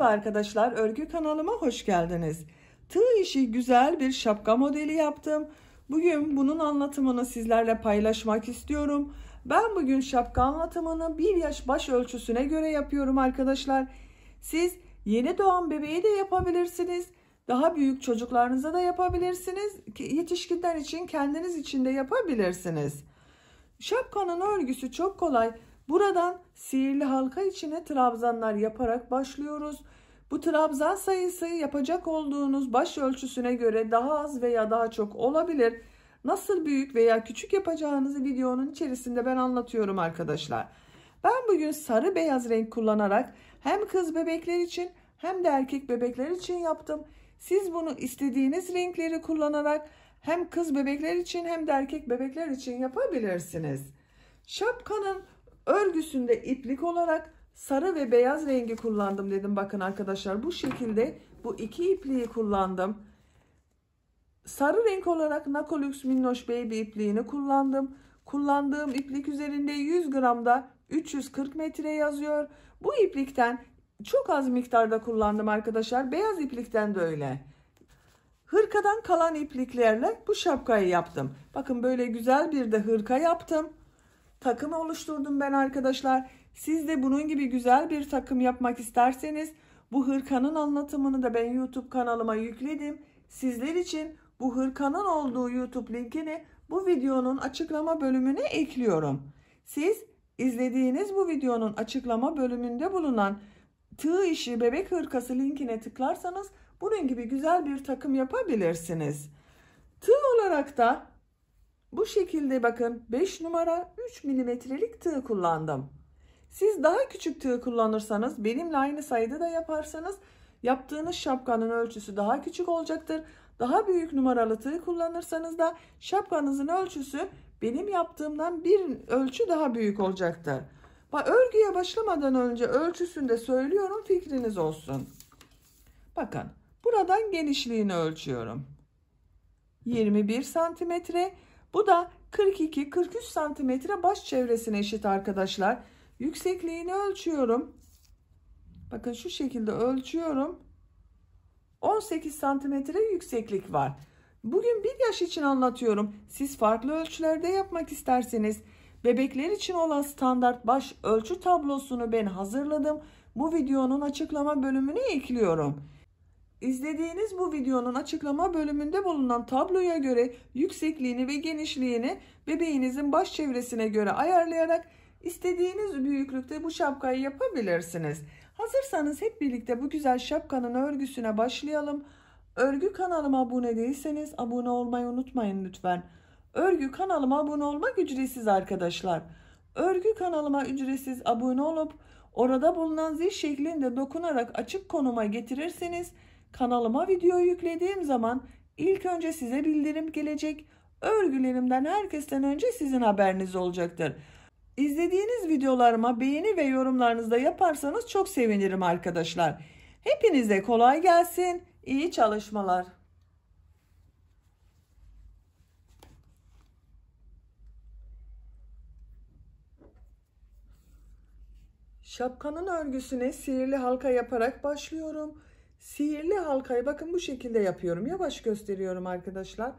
Merhaba arkadaşlar, örgü kanalıma hoş geldiniz. Tığ işi güzel bir şapka modeli yaptım. Bugün bunun anlatımını sizlerle paylaşmak istiyorum. Ben bugün şapka anlatımını bir yaş baş ölçüsüne göre yapıyorum arkadaşlar. Siz yeni doğan bebeği de yapabilirsiniz. Daha büyük çocuklarınıza da yapabilirsiniz. Yetişkinler için kendiniz için de yapabilirsiniz. Şapkanın örgüsü çok kolay. Buradan sihirli halka içine trabzanlar yaparak başlıyoruz. Bu trabzan sayısı yapacak olduğunuz baş ölçüsüne göre daha az veya daha çok olabilir. Nasıl büyük veya küçük yapacağınızı videonun içerisinde ben anlatıyorum arkadaşlar. Ben bugün sarı beyaz renk kullanarak hem kız bebekler için hem de erkek bebekler için yaptım. Siz bunu istediğiniz renkleri kullanarak hem kız bebekler için hem de erkek bebekler için yapabilirsiniz. Şapkanın Örgüsünde iplik olarak sarı ve beyaz rengi kullandım dedim. Bakın arkadaşlar bu şekilde bu iki ipliği kullandım. Sarı renk olarak Nakolux Minnoş Baby ipliğini kullandım. Kullandığım iplik üzerinde 100 gramda 340 metre yazıyor. Bu iplikten çok az miktarda kullandım arkadaşlar. Beyaz iplikten de öyle. Hırkadan kalan ipliklerle bu şapkayı yaptım. Bakın böyle güzel bir de hırka yaptım takım oluşturdum ben arkadaşlar. Siz de bunun gibi güzel bir takım yapmak isterseniz bu hırkanın anlatımını da ben YouTube kanalıma yükledim. Sizler için bu hırkanın olduğu YouTube linkini bu videonun açıklama bölümüne ekliyorum. Siz izlediğiniz bu videonun açıklama bölümünde bulunan tığ işi bebek hırkası linkine tıklarsanız bunun gibi güzel bir takım yapabilirsiniz. Tığ olarak da bu şekilde bakın 5 numara 3 milimetrelik tığ kullandım. Siz daha küçük tığ kullanırsanız benimle aynı sayıda da yaparsanız yaptığınız şapkanın ölçüsü daha küçük olacaktır. Daha büyük numaralı tığ kullanırsanız da şapkanızın ölçüsü benim yaptığımdan bir ölçü daha büyük olacaktır. Bak örgüye başlamadan önce ölçüsünü de söylüyorum fikriniz olsun. Bakın buradan genişliğini ölçüyorum. 21 santimetre bu da 42-43 santimetre baş çevresine eşit arkadaşlar. Yüksekliğini ölçüyorum. Bakın şu şekilde ölçüyorum. 18 santimetre yükseklik var. Bugün bir yaş için anlatıyorum. Siz farklı ölçülerde yapmak isterseniz. Bebekler için olan standart baş ölçü tablosunu ben hazırladım. Bu videonun açıklama bölümüne ekliyorum. İzlediğiniz bu videonun açıklama bölümünde bulunan tabloya göre yüksekliğini ve genişliğini bebeğinizin baş çevresine göre ayarlayarak istediğiniz büyüklükte bu şapkayı yapabilirsiniz. Hazırsanız hep birlikte bu güzel şapkanın örgüsüne başlayalım. Örgü kanalıma abone değilseniz abone olmayı unutmayın lütfen. Örgü kanalıma abone olmak ücretsiz arkadaşlar. Örgü kanalıma ücretsiz abone olup orada bulunan zil şeklinde dokunarak açık konuma getirirseniz Kanalıma video yüklediğim zaman ilk önce size bildirim gelecek. Örgülerimden herkesten önce sizin haberiniz olacaktır. İzlediğiniz videolarıma beğeni ve yorumlarınızda yaparsanız çok sevinirim arkadaşlar. Hepinize kolay gelsin. İyi çalışmalar. Şapkanın örgüsüne sihirli halka yaparak başlıyorum. Sihirli halkayı bakın bu şekilde yapıyorum. Yavaş gösteriyorum arkadaşlar.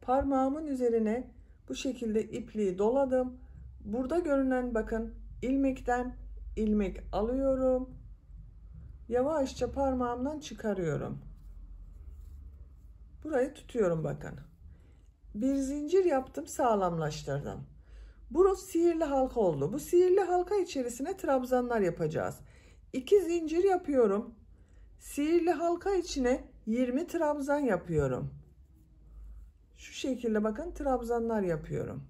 Parmağımın üzerine bu şekilde ipliği doladım. Burada görünen bakın ilmekten ilmek alıyorum. Yavaşça parmağımdan çıkarıyorum. Burayı tutuyorum bakın. Bir zincir yaptım sağlamlaştırdım. Bu sihirli halka oldu. Bu sihirli halka içerisine trabzanlar yapacağız. İki zincir yapıyorum. Sihirli halka içine 20 trabzan yapıyorum. Şu şekilde bakın trabzanlar yapıyorum.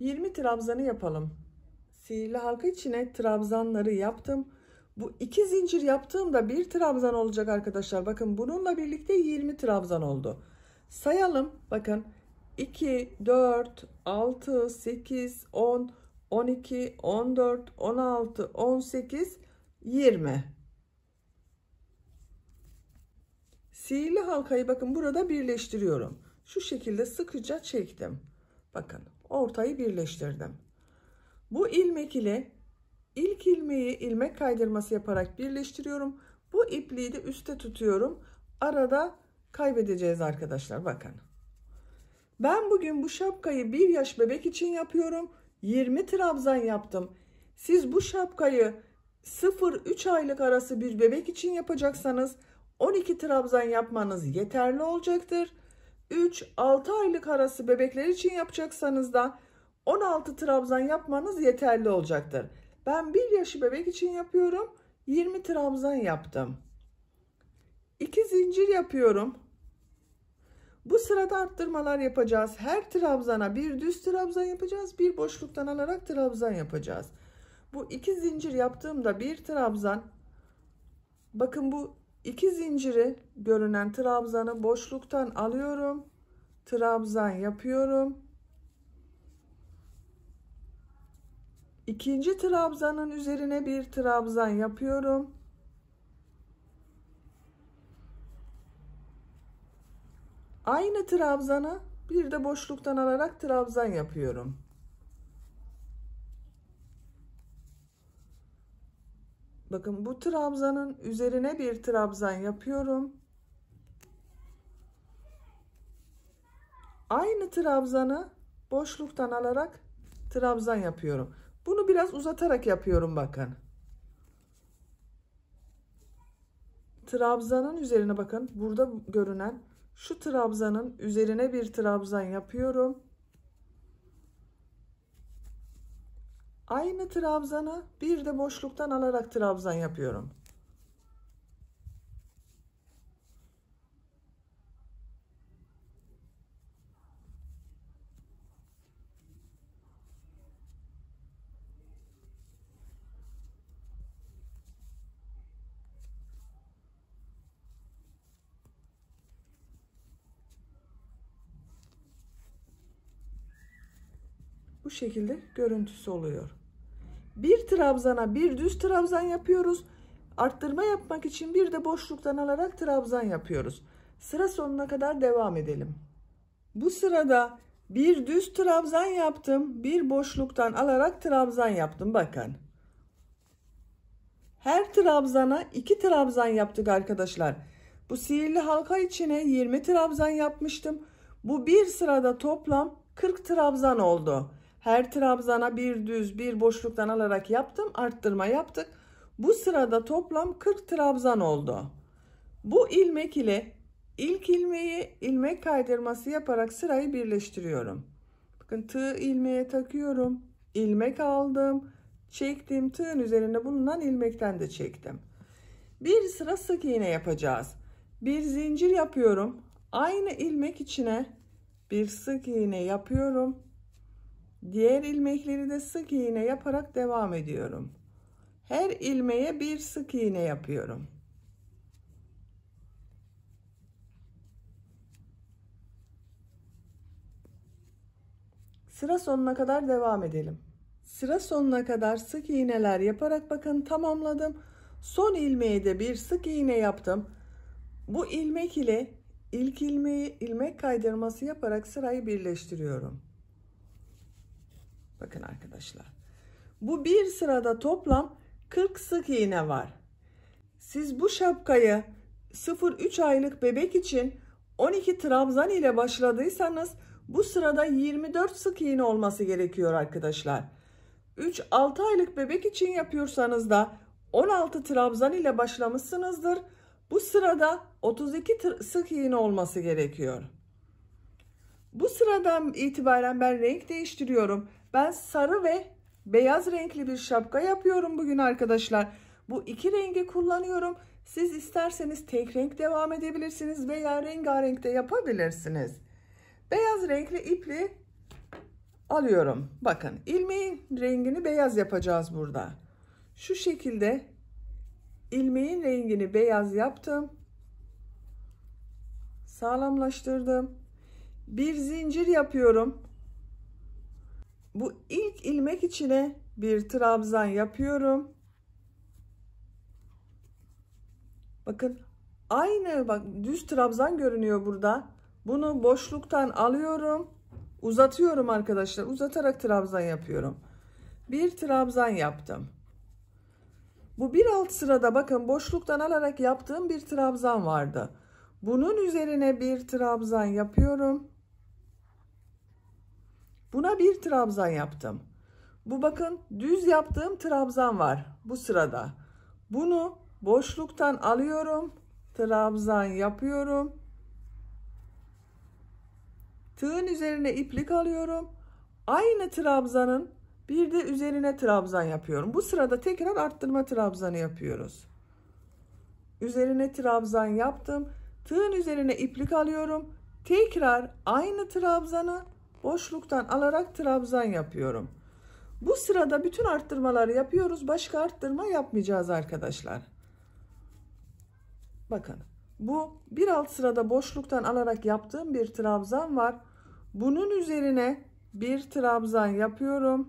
Yirmi trabzanı yapalım. Sihirli halka içine trabzanları yaptım. Bu iki zincir yaptığımda bir trabzan olacak arkadaşlar. Bakın bununla birlikte 20 trabzan oldu. Sayalım. Bakın 2, 4, 6, 8, 10, 12, 14, 16, 18, 20. Sihirli halkayı bakın burada birleştiriyorum. Şu şekilde sıkıca çektim. Bakın ortayı birleştirdim. Bu ilmek ile ilk ilmeği ilmek kaydırması yaparak birleştiriyorum. Bu ipliği de üste tutuyorum. Arada kaybedeceğiz arkadaşlar bakın. Ben bugün bu şapkayı bir yaş bebek için yapıyorum. 20 trabzan yaptım. Siz bu şapkayı 0-3 aylık arası bir bebek için yapacaksanız 12 trabzan yapmanız yeterli olacaktır. 3-6 aylık arası bebekler için yapacaksanız da 16 trabzan yapmanız yeterli olacaktır. Ben 1 yaşı bebek için yapıyorum. 20 trabzan yaptım. 2 zincir yapıyorum. Bu sırada arttırmalar yapacağız. Her trabzana bir düz trabzan yapacağız. Bir boşluktan alarak trabzan yapacağız. Bu iki zincir yaptığımda bir trabzan bakın bu iki zinciri görünen trabzanı boşluktan alıyorum. Trabzan yapıyorum. İkinci trabzanın üzerine bir trabzan yapıyorum. Aynı trabzana bir de boşluktan alarak trabzan yapıyorum. Bakın bu trabzanın üzerine bir trabzan yapıyorum. Aynı trabzanı boşluktan alarak trabzan yapıyorum. Bunu biraz uzatarak yapıyorum bakın. Trabzanın üzerine bakın. Burada görünen şu trabzanın üzerine bir trabzan yapıyorum. Aynı trabzanı bir de boşluktan alarak trabzan yapıyorum. şekilde görüntüsü oluyor. Bir trabzana bir düz trabzan yapıyoruz. Arttırma yapmak için bir de boşluktan alarak trabzan yapıyoruz. Sıra sonuna kadar devam edelim. Bu sırada bir düz trabzan yaptım. Bir boşluktan alarak trabzan yaptım. Bakın. Her trabzana iki trabzan yaptık arkadaşlar. Bu sihirli halka içine 20 trabzan yapmıştım. Bu bir sırada toplam 40 trabzan oldu. Her trabzana bir düz bir boşluktan alarak yaptım. Arttırma yaptık. Bu sırada toplam 40 trabzan oldu. Bu ilmek ile ilk ilmeği ilmek kaydırması yaparak sırayı birleştiriyorum. Bakın tığ ilmeğe takıyorum. ilmek aldım. Çektim. Tığın üzerinde bulunan ilmekten de çektim. Bir sıra sık iğne yapacağız. Bir zincir yapıyorum. Aynı ilmek içine bir sık iğne yapıyorum Diğer ilmekleri de sık iğne yaparak devam ediyorum. Her ilmeğe bir sık iğne yapıyorum. Sıra sonuna kadar devam edelim. Sıra sonuna kadar sık iğneler yaparak bakın tamamladım. Son ilmeği de bir sık iğne yaptım. Bu ilmek ile ilk ilmeği ilmek kaydırması yaparak sırayı birleştiriyorum. Bakın arkadaşlar. Bu bir sırada toplam 40 sık iğne var. Siz bu şapkayı 0-3 aylık bebek için 12 trabzan ile başladıysanız bu sırada 24 sık iğne olması gerekiyor arkadaşlar. 3-6 aylık bebek için yapıyorsanız da 16 trabzan ile başlamışsınızdır. Bu sırada 32 sık iğne olması gerekiyor. Bu sıradan itibaren ben renk değiştiriyorum. Ben sarı ve beyaz renkli bir şapka yapıyorum bugün arkadaşlar. Bu iki rengi kullanıyorum. Siz isterseniz tek renk devam edebilirsiniz veya rengarenk de yapabilirsiniz. Beyaz renkli ipli alıyorum. Bakın ilmeğin rengini beyaz yapacağız burada. Şu şekilde ilmeğin rengini beyaz yaptım. Sağlamlaştırdım. Bir zincir yapıyorum bu ilk ilmek içine bir trabzan yapıyorum. Bakın aynı bak düz trabzan görünüyor burada. Bunu boşluktan alıyorum. Uzatıyorum arkadaşlar. Uzatarak trabzan yapıyorum. Bir trabzan yaptım. Bu bir alt sırada bakın boşluktan alarak yaptığım bir trabzan vardı. Bunun üzerine bir trabzan yapıyorum. Buna bir trabzan yaptım. Bu bakın düz yaptığım trabzan var bu sırada. Bunu boşluktan alıyorum. Trabzan yapıyorum. Tığın üzerine iplik alıyorum. Aynı trabzanın bir de üzerine trabzan yapıyorum. Bu sırada tekrar arttırma trabzanı yapıyoruz. Üzerine trabzan yaptım. Tığın üzerine iplik alıyorum. Tekrar aynı trabzanı boşluktan alarak trabzan yapıyorum. Bu sırada bütün arttırmaları yapıyoruz. Başka arttırma yapmayacağız arkadaşlar. Bakın bu bir alt sırada boşluktan alarak yaptığım bir trabzan var. Bunun üzerine bir trabzan yapıyorum.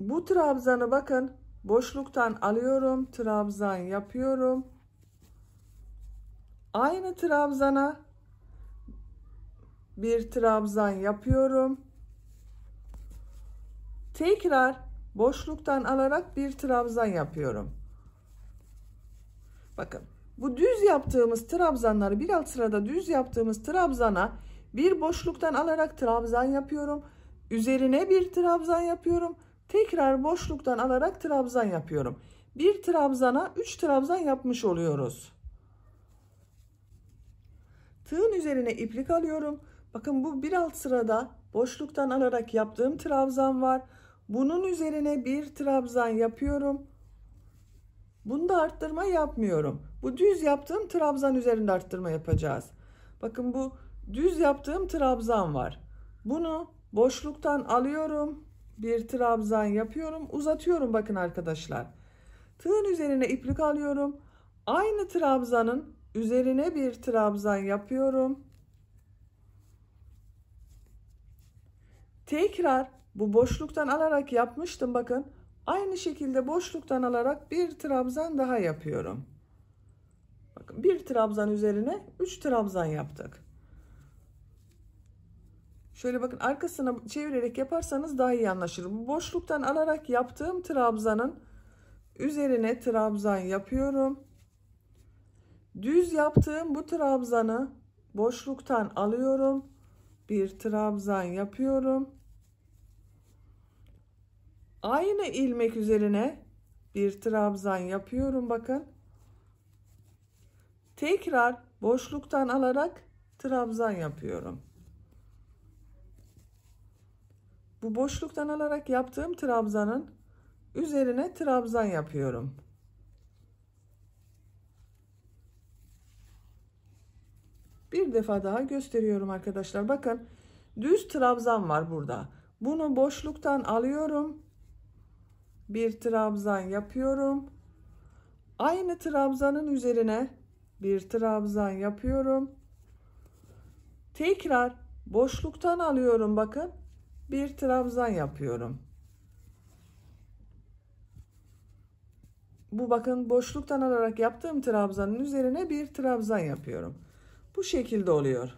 Bu trabzanı bakın boşluktan alıyorum. Trabzan yapıyorum. Aynı trabzana bir trabzan yapıyorum. Tekrar boşluktan alarak bir trabzan yapıyorum. Bakın bu düz yaptığımız trabzanları bir alt sırada düz yaptığımız trabzana bir boşluktan alarak trabzan yapıyorum. Üzerine bir trabzan yapıyorum. Tekrar boşluktan alarak trabzan yapıyorum. Bir trabzana 3 trabzan yapmış oluyoruz. Tığın üzerine iplik alıyorum. Bakın bu bir alt sırada boşluktan alarak yaptığım trabzan var. Bunun üzerine bir trabzan yapıyorum. Bunda arttırma yapmıyorum. Bu düz yaptığım trabzan üzerinde arttırma yapacağız. Bakın bu düz yaptığım trabzan var. Bunu boşluktan alıyorum. Bir trabzan yapıyorum. Uzatıyorum bakın arkadaşlar. Tığın üzerine iplik alıyorum. Aynı trabzanın üzerine bir trabzan yapıyorum. Tekrar bu boşluktan alarak yapmıştım bakın. Aynı şekilde boşluktan alarak bir trabzan daha yapıyorum. Bakın bir trabzan üzerine 3 trabzan yaptık. Şöyle bakın arkasına çevirerek yaparsanız daha iyi anlaşılır. Bu boşluktan alarak yaptığım trabzanın üzerine trabzan yapıyorum. Düz yaptığım bu trabzanı boşluktan alıyorum. Bir trabzan yapıyorum. Aynı ilmek üzerine bir trabzan yapıyorum bakın. Tekrar boşluktan alarak trabzan yapıyorum. Bu boşluktan alarak yaptığım trabzanın üzerine trabzan yapıyorum. Bir defa daha gösteriyorum arkadaşlar. Bakın düz trabzan var burada. Bunu boşluktan alıyorum. Bir trabzan yapıyorum. Aynı trabzanın üzerine bir trabzan yapıyorum. Tekrar boşluktan alıyorum bakın. Bir trabzan yapıyorum. Bu bakın boşluktan alarak yaptığım trabzanın üzerine bir trabzan yapıyorum. Bu şekilde oluyor.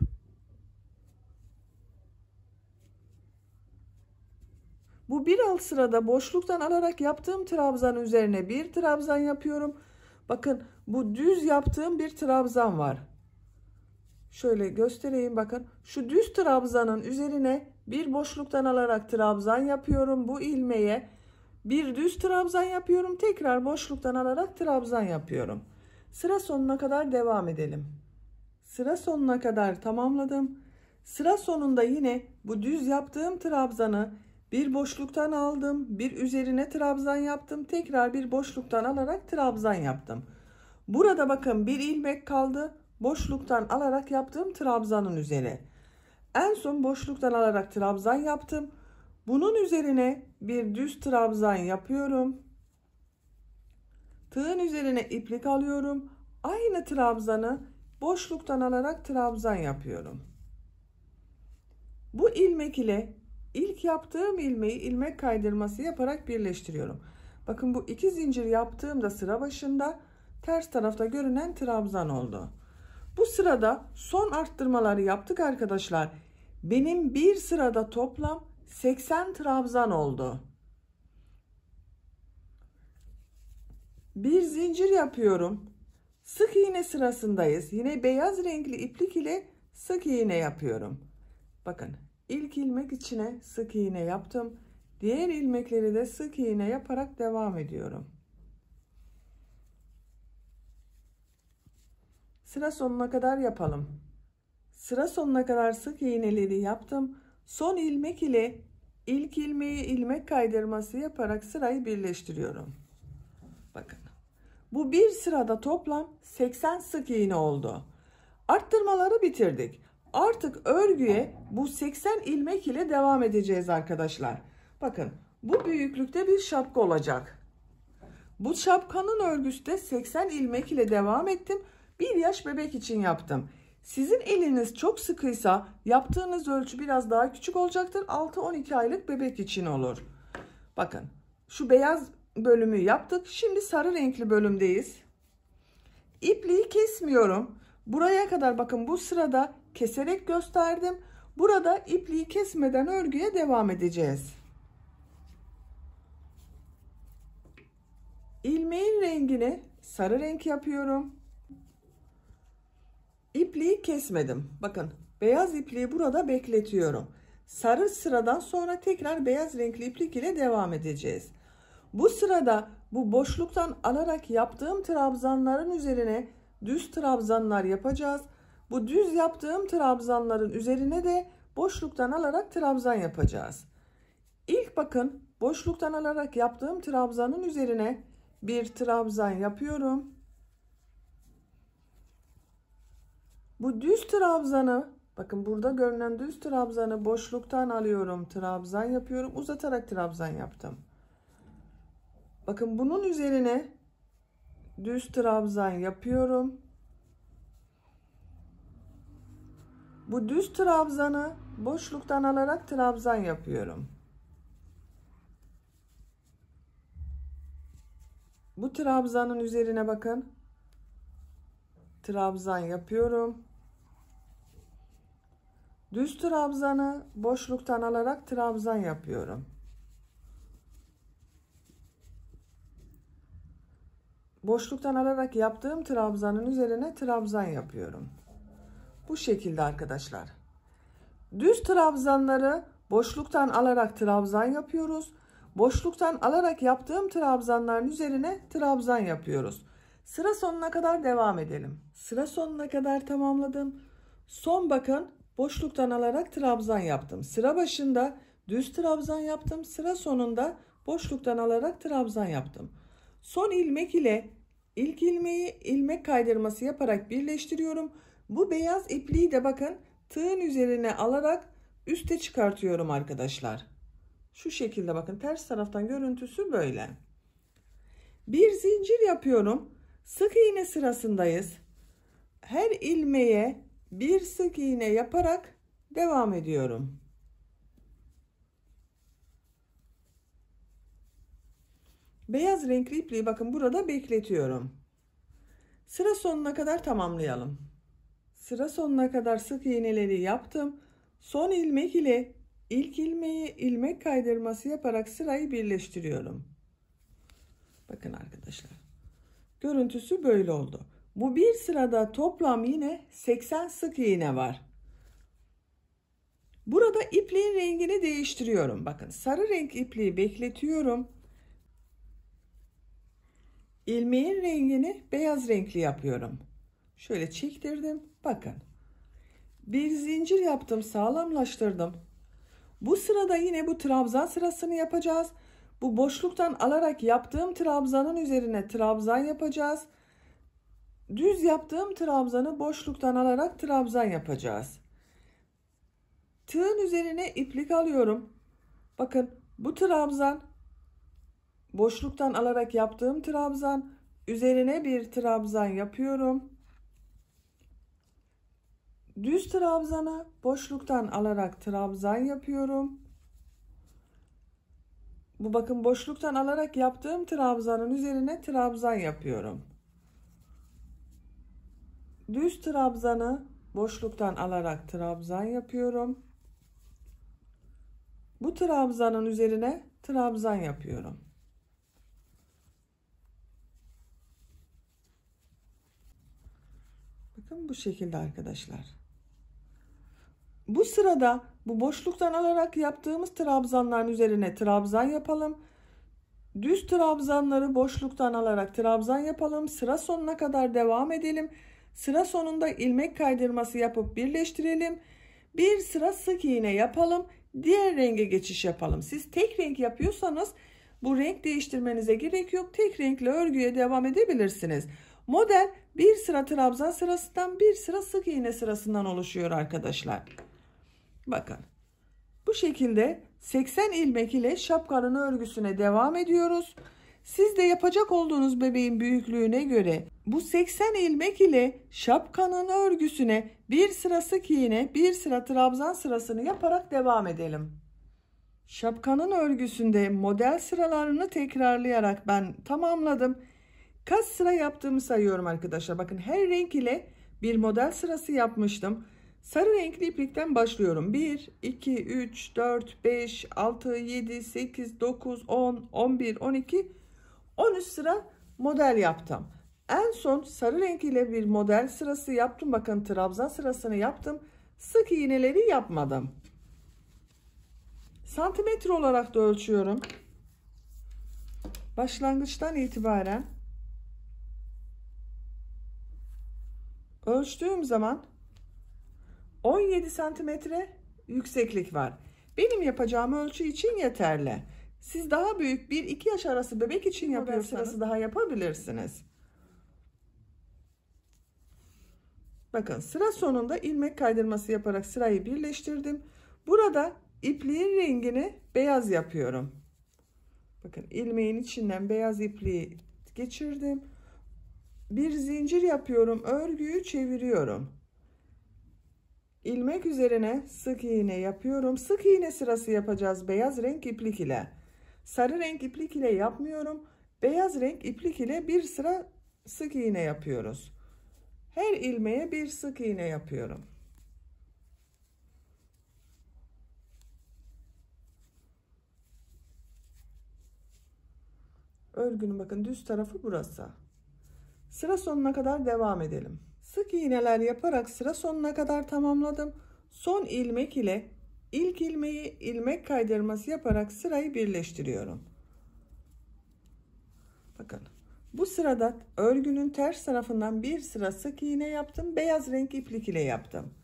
Bu bir alt sırada boşluktan alarak yaptığım trabzan üzerine bir trabzan yapıyorum. Bakın bu düz yaptığım bir trabzan var. Şöyle göstereyim bakın. Şu düz trabzanın üzerine bir boşluktan alarak trabzan yapıyorum. Bu ilmeğe bir düz trabzan yapıyorum. Tekrar boşluktan alarak trabzan yapıyorum. Sıra sonuna kadar devam edelim. Sıra sonuna kadar tamamladım. Sıra sonunda yine bu düz yaptığım trabzanı bir boşluktan aldım. Bir üzerine trabzan yaptım. Tekrar bir boşluktan alarak trabzan yaptım. Burada bakın bir ilmek kaldı. Boşluktan alarak yaptığım trabzanın üzerine. En son boşluktan alarak trabzan yaptım. Bunun üzerine bir düz trabzan yapıyorum. Tığın üzerine iplik alıyorum. Aynı trabzanı boşluktan alarak trabzan yapıyorum. Bu ilmek ile ilk yaptığım ilmeği ilmek kaydırması yaparak birleştiriyorum. Bakın bu iki zincir yaptığımda sıra başında ters tarafta görünen trabzan oldu. Bu sırada son arttırmaları yaptık arkadaşlar. Benim bir sırada toplam 80 trabzan oldu. Bir zincir yapıyorum. Sık iğne sırasındayız. Yine beyaz renkli iplik ile sık iğne yapıyorum. Bakın ilk ilmek içine sık iğne yaptım. Diğer ilmekleri de sık iğne yaparak devam ediyorum. Sıra sonuna kadar yapalım. Sıra sonuna kadar sık iğneleri yaptım. Son ilmek ile ilk ilmeği ilmek kaydırması yaparak sırayı birleştiriyorum. Bu bir sırada toplam 80 sık iğne oldu. Arttırmaları bitirdik. Artık örgüye bu 80 ilmek ile devam edeceğiz arkadaşlar. Bakın bu büyüklükte bir şapka olacak. Bu şapkanın örgüsü de 80 ilmek ile devam ettim. Bir yaş bebek için yaptım. Sizin eliniz çok sıkıysa yaptığınız ölçü biraz daha küçük olacaktır. 6-12 aylık bebek için olur. Bakın şu beyaz bölümü yaptık. Şimdi sarı renkli bölümdeyiz. İpliği kesmiyorum. Buraya kadar bakın bu sırada keserek gösterdim. Burada ipliği kesmeden örgüye devam edeceğiz. İlmeğin rengini sarı renk yapıyorum. İpliği kesmedim. Bakın beyaz ipliği burada bekletiyorum. Sarı sıradan sonra tekrar beyaz renkli iplik ile devam edeceğiz. Bu sırada bu boşluktan alarak yaptığım trabzanların üzerine düz trabzanlar yapacağız. Bu düz yaptığım trabzanların üzerine de boşluktan alarak trabzan yapacağız. İlk bakın boşluktan alarak yaptığım trabzanın üzerine bir trabzan yapıyorum. Bu düz trabzanı bakın burada görünen düz trabzanı boşluktan alıyorum trabzan yapıyorum uzatarak trabzan yaptım. Bakın bunun üzerine düz trabzan yapıyorum. Bu düz trabzanı boşluktan alarak trabzan yapıyorum. Bu trabzanın üzerine bakın. Trabzan yapıyorum. Düz trabzanı boşluktan alarak trabzan yapıyorum. boşluktan alarak yaptığım trabzanın üzerine trabzan yapıyorum. Bu şekilde arkadaşlar. Düz trabzanları boşluktan alarak trabzan yapıyoruz. Boşluktan alarak yaptığım trabzanların üzerine trabzan yapıyoruz. Sıra sonuna kadar devam edelim. Sıra sonuna kadar tamamladım. Son bakın boşluktan alarak trabzan yaptım. Sıra başında düz trabzan yaptım. Sıra sonunda boşluktan alarak trabzan yaptım. Son ilmek ile ilk ilmeği ilmek kaydırması yaparak birleştiriyorum. Bu beyaz ipliği de bakın tığın üzerine alarak üste çıkartıyorum arkadaşlar. Şu şekilde bakın ters taraftan görüntüsü böyle. Bir zincir yapıyorum. Sık iğne sırasındayız. Her ilmeğe bir sık iğne yaparak devam ediyorum. Beyaz renkli ipliği bakın burada bekletiyorum. Sıra sonuna kadar tamamlayalım. Sıra sonuna kadar sık iğneleri yaptım. Son ilmek ile ilk ilmeği ilmek kaydırması yaparak sırayı birleştiriyorum. Bakın arkadaşlar. Görüntüsü böyle oldu. Bu bir sırada toplam yine 80 sık iğne var. Burada ipliğin rengini değiştiriyorum. Bakın sarı renk ipliği bekletiyorum. İlmeğin rengini beyaz renkli yapıyorum. Şöyle çektirdim. Bakın. Bir zincir yaptım. Sağlamlaştırdım. Bu sırada yine bu trabzan sırasını yapacağız. Bu boşluktan alarak yaptığım trabzanın üzerine trabzan yapacağız. Düz yaptığım trabzanı boşluktan alarak trabzan yapacağız. Tığın üzerine iplik alıyorum. Bakın bu trabzan boşluktan alarak yaptığım trabzan üzerine bir trabzan yapıyorum. Düz trabzana boşluktan alarak trabzan yapıyorum. Bu bakın boşluktan alarak yaptığım trabzanın üzerine trabzan yapıyorum. Düz trabzanı boşluktan alarak trabzan yapıyorum. Bu trabzanın üzerine trabzan yapıyorum. Bakın bu şekilde arkadaşlar. Bu sırada bu boşluktan alarak yaptığımız trabzanların üzerine trabzan yapalım. Düz trabzanları boşluktan alarak trabzan yapalım. Sıra sonuna kadar devam edelim. Sıra sonunda ilmek kaydırması yapıp birleştirelim. Bir sıra sık iğne yapalım. Diğer renge geçiş yapalım. Siz tek renk yapıyorsanız bu renk değiştirmenize gerek yok. Tek renkli örgüye devam edebilirsiniz. Model bir sıra trabzan sırasından bir sıra sık iğne sırasından oluşuyor arkadaşlar. Bakın bu şekilde 80 ilmek ile şapkanın örgüsüne devam ediyoruz. Siz de yapacak olduğunuz bebeğin büyüklüğüne göre bu 80 ilmek ile şapkanın örgüsüne bir sıra sık iğne bir sıra trabzan sırasını yaparak devam edelim. Şapkanın örgüsünde model sıralarını tekrarlayarak ben tamamladım. Kaç sıra yaptığımı sayıyorum arkadaşlar. Bakın her renk ile bir model sırası yapmıştım. Sarı renkli iplikten başlıyorum. 1, 2, 3, 4, 5, 6, 7, 8, 9, 10, 11, 12, 13 sıra model yaptım. En son sarı renk ile bir model sırası yaptım. Bakın trabzan sırasını yaptım. Sık iğneleri yapmadım. Santimetre olarak da ölçüyorum. Başlangıçtan itibaren ölçtüğüm zaman 17 santimetre yükseklik var. Benim yapacağım ölçü için yeterli. Siz daha büyük bir iki yaş arası bebek için Şimdi yapıyorsanız daha yapabilirsiniz. Bakın sıra sonunda ilmek kaydırması yaparak sırayı birleştirdim. Burada ipliğin rengini beyaz yapıyorum. Bakın ilmeğin içinden beyaz ipliği geçirdim bir zincir yapıyorum örgüyü çeviriyorum ilmek üzerine sık iğne yapıyorum sık iğne sırası yapacağız beyaz renk iplik ile sarı renk iplik ile yapmıyorum beyaz renk iplik ile bir sıra sık iğne yapıyoruz her ilmeğe bir sık iğne yapıyorum örgünün bakın düz tarafı burası Sıra sonuna kadar devam edelim. Sık iğneler yaparak sıra sonuna kadar tamamladım. Son ilmek ile ilk ilmeği ilmek kaydırması yaparak sırayı birleştiriyorum. Bakın bu sırada örgünün ters tarafından bir sıra sık iğne yaptım. Beyaz renk iplik ile yaptım.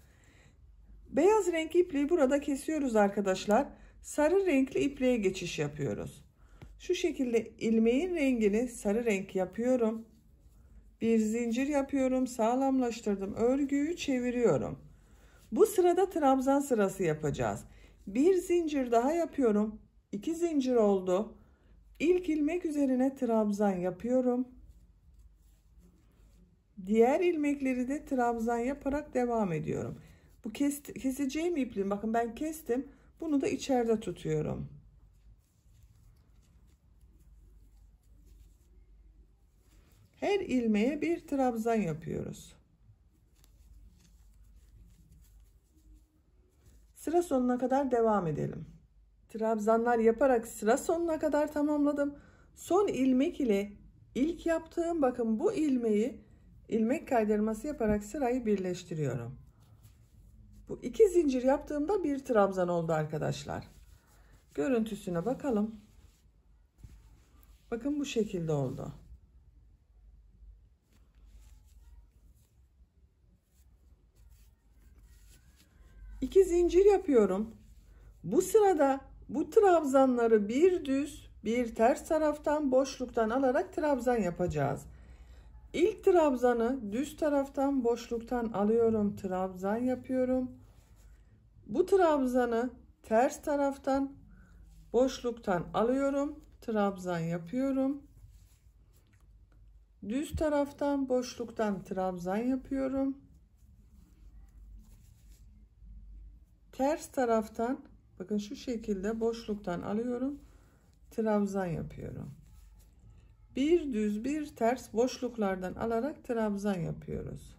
Beyaz renk ipliği burada kesiyoruz arkadaşlar. Sarı renkli ipliğe geçiş yapıyoruz. Şu şekilde ilmeğin rengini sarı renk yapıyorum. Bir zincir yapıyorum, sağlamlaştırdım. Örgüyü çeviriyorum. Bu sırada trabzan sırası yapacağız. Bir zincir daha yapıyorum. 2 zincir oldu. İlk ilmek üzerine trabzan yapıyorum. Diğer ilmekleri de trabzan yaparak devam ediyorum. Bu kes, keseceğim ipliğim bakın ben kestim. Bunu da içeride tutuyorum. Her ilmeğe bir trabzan yapıyoruz. Sıra sonuna kadar devam edelim. Trabzanlar yaparak sıra sonuna kadar tamamladım. Son ilmek ile ilk yaptığım bakın bu ilmeği ilmek kaydırması yaparak sırayı birleştiriyorum. Bu iki zincir yaptığımda bir trabzan oldu arkadaşlar. Görüntüsüne bakalım. Bakın bu şekilde oldu. 2 zincir yapıyorum. Bu sırada bu trabzanları bir düz bir ters taraftan boşluktan alarak trabzan yapacağız. İlk trabzanı düz taraftan boşluktan alıyorum trabzan yapıyorum. Bu trabzanı ters taraftan boşluktan alıyorum trabzan yapıyorum. Düz taraftan boşluktan trabzan yapıyorum. ters taraftan bakın şu şekilde boşluktan alıyorum trabzan yapıyorum bir düz bir ters boşluklardan alarak trabzan yapıyoruz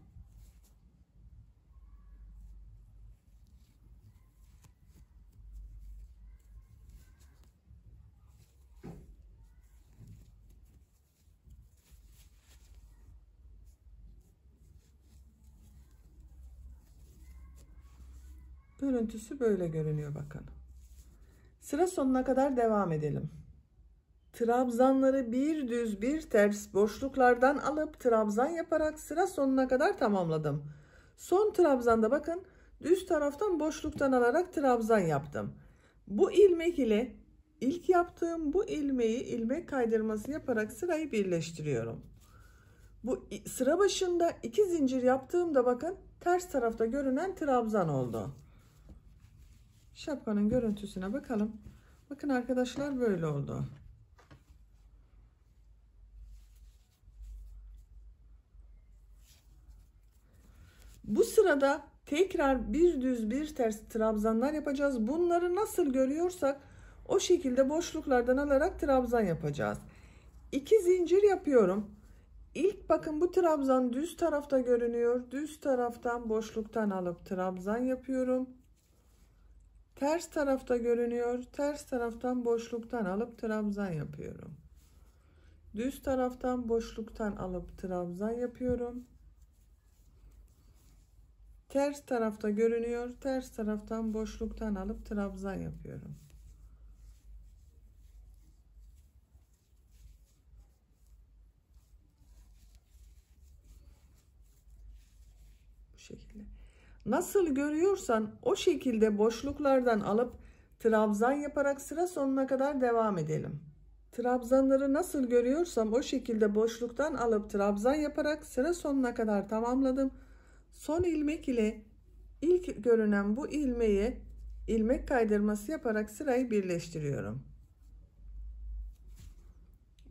Görüntüsü böyle görünüyor bakın. Sıra sonuna kadar devam edelim. Trabzanları bir düz bir ters boşluklardan alıp trabzan yaparak sıra sonuna kadar tamamladım. Son trabzanda bakın düz taraftan boşluktan alarak trabzan yaptım. Bu ilmek ile ilk yaptığım bu ilmeği ilmek kaydırması yaparak sırayı birleştiriyorum. Bu sıra başında iki zincir yaptığımda bakın ters tarafta görünen trabzan oldu. Şapkanın görüntüsüne bakalım. Bakın arkadaşlar böyle oldu. Bu sırada tekrar bir düz bir ters trabzanlar yapacağız. Bunları nasıl görüyorsak o şekilde boşluklardan alarak trabzan yapacağız. İki zincir yapıyorum. İlk bakın bu trabzan düz tarafta görünüyor. Düz taraftan boşluktan alıp trabzan yapıyorum. Ters tarafta görünüyor. Ters taraftan boşluktan alıp trabzan yapıyorum. Düz taraftan boşluktan alıp trabzan yapıyorum. Ters tarafta görünüyor. Ters taraftan boşluktan alıp trabzan yapıyorum. Bu şekilde. Nasıl görüyorsan o şekilde boşluklardan alıp trabzan yaparak sıra sonuna kadar devam edelim. Trabzanları nasıl görüyorsam o şekilde boşluktan alıp trabzan yaparak sıra sonuna kadar tamamladım. Son ilmek ile ilk görünen bu ilmeği ilmek kaydırması yaparak sırayı birleştiriyorum.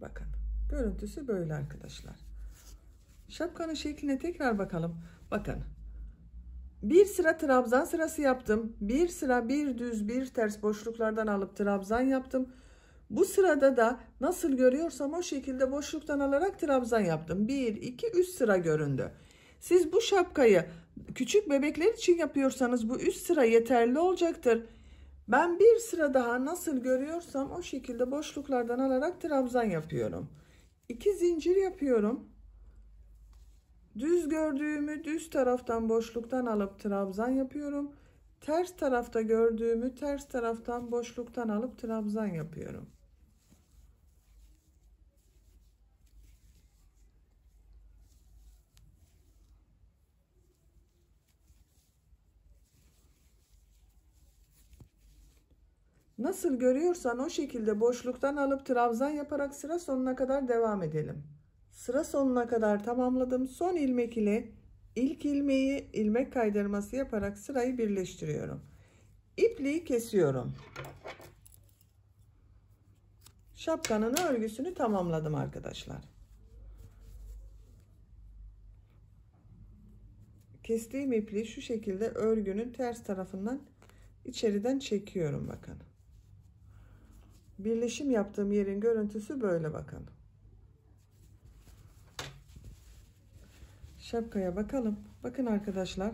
Bakın görüntüsü böyle arkadaşlar. Şapkanın şekline tekrar bakalım. Bakın bir sıra trabzan sırası yaptım. Bir sıra bir düz bir ters boşluklardan alıp trabzan yaptım. Bu sırada da nasıl görüyorsam o şekilde boşluktan alarak trabzan yaptım. 1, 2, 3 sıra göründü. Siz bu şapkayı küçük bebekler için yapıyorsanız bu 3 sıra yeterli olacaktır. Ben bir sıra daha nasıl görüyorsam o şekilde boşluklardan alarak trabzan yapıyorum. 2 zincir yapıyorum. Düz gördüğümü düz taraftan boşluktan alıp trabzan yapıyorum. Ters tarafta gördüğümü ters taraftan boşluktan alıp trabzan yapıyorum. Nasıl görüyorsan o şekilde boşluktan alıp trabzan yaparak sıra sonuna kadar devam edelim sıra sonuna kadar tamamladım. Son ilmek ile ilk ilmeği ilmek kaydırması yaparak sırayı birleştiriyorum. İpliği kesiyorum. Şapkanın örgüsünü tamamladım arkadaşlar. Kestiğim ipliği şu şekilde örgünün ters tarafından içeriden çekiyorum bakın. Birleşim yaptığım yerin görüntüsü böyle bakın. şapkaya bakalım. Bakın arkadaşlar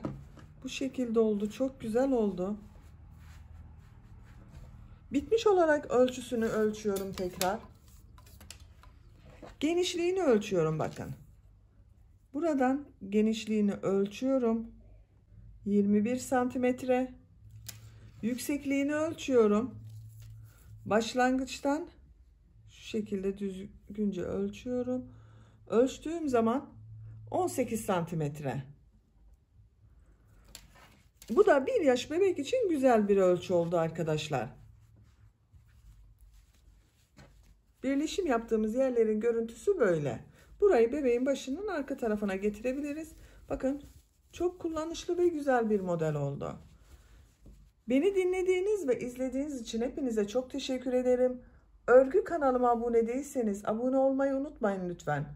bu şekilde oldu. Çok güzel oldu. Bitmiş olarak ölçüsünü ölçüyorum tekrar. Genişliğini ölçüyorum bakın. Buradan genişliğini ölçüyorum. 21 santimetre. Yüksekliğini ölçüyorum. Başlangıçtan şu şekilde düzgünce ölçüyorum. Ölçtüğüm zaman 18 santimetre. Bu da bir yaş bebek için güzel bir ölçü oldu arkadaşlar. Birleşim yaptığımız yerlerin görüntüsü böyle. Burayı bebeğin başının arka tarafına getirebiliriz. Bakın çok kullanışlı ve güzel bir model oldu. Beni dinlediğiniz ve izlediğiniz için hepinize çok teşekkür ederim. Örgü kanalıma abone değilseniz abone olmayı unutmayın lütfen.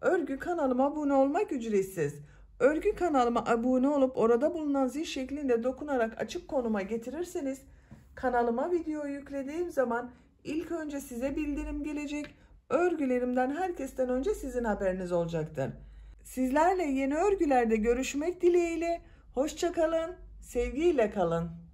Örgü kanalıma abone olmak ücretsiz. Örgü kanalıma abone olup orada bulunan zil şeklinde dokunarak açık konuma getirirseniz kanalıma video yüklediğim zaman ilk önce size bildirim gelecek. Örgülerimden herkesten önce sizin haberiniz olacaktır. Sizlerle yeni örgülerde görüşmek dileğiyle. Hoşçakalın, sevgiyle kalın.